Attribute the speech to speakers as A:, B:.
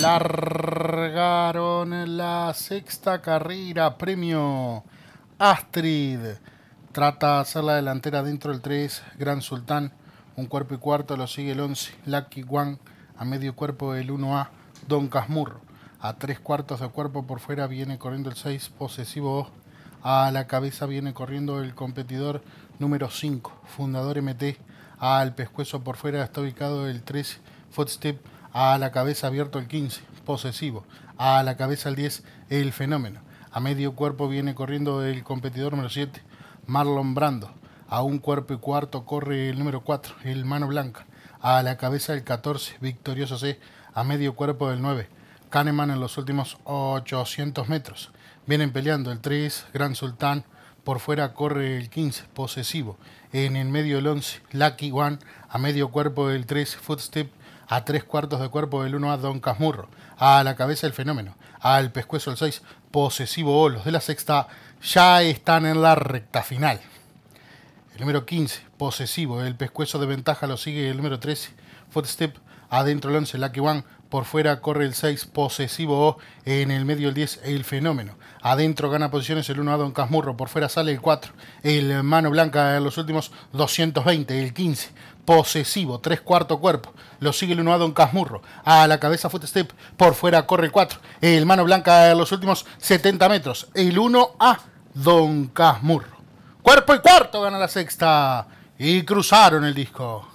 A: largaron la sexta carrera, premio Astrid. Trata de hacer la delantera dentro del 3, Gran Sultán. Un cuerpo y cuarto lo sigue el 11, Lucky One. A medio cuerpo el 1A, Don Casmurro. A tres cuartos de cuerpo por fuera viene corriendo el 6, Posesivo A la cabeza viene corriendo el competidor número 5, Fundador MT. Al pescuezo por fuera está ubicado el 3, Footstep a la cabeza abierto el 15, posesivo. A la cabeza el 10, el fenómeno. A medio cuerpo viene corriendo el competidor número 7, Marlon Brando. A un cuerpo y cuarto corre el número 4, el Mano Blanca. A la cabeza el 14, Victorioso C. A medio cuerpo el 9, Kahneman en los últimos 800 metros. Vienen peleando el 3, Gran Sultán. Por fuera corre el 15, posesivo. En el medio el 11, Lucky One. A medio cuerpo el 3, Footstep a tres cuartos de cuerpo del 1A Don Casmurro, a la cabeza el fenómeno, al pescuezo el 6, posesivo o los de la sexta, ya están en la recta final. El número 15, posesivo, el pescuezo de ventaja lo sigue el número 13, footstep adentro el 11 Lucky One, por fuera corre el 6 posesivo en el medio el 10 el fenómeno, adentro gana posiciones el 1 a Don Casmurro, por fuera sale el 4, el mano blanca en los últimos 220, el 15 posesivo, tres cuarto cuerpo. Lo sigue el 1 a Don Casmurro. A la cabeza Footstep. Por fuera corre el 4. El mano blanca en los últimos 70 metros. El 1 a Don Casmurro. Cuerpo y cuarto gana la sexta. Y cruzaron el disco.